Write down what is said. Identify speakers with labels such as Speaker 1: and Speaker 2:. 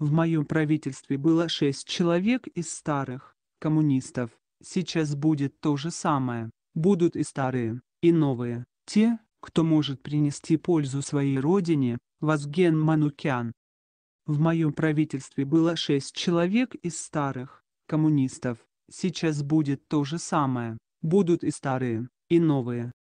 Speaker 1: В моем правительстве было шесть человек из старых коммунистов. Сейчас будет то же самое. Будут и старые, и новые. Те, кто может принести пользу своей родине, Вазген Манукян. В моем правительстве было шесть человек из старых коммунистов. Сейчас будет то же самое. Будут и старые,
Speaker 2: и новые.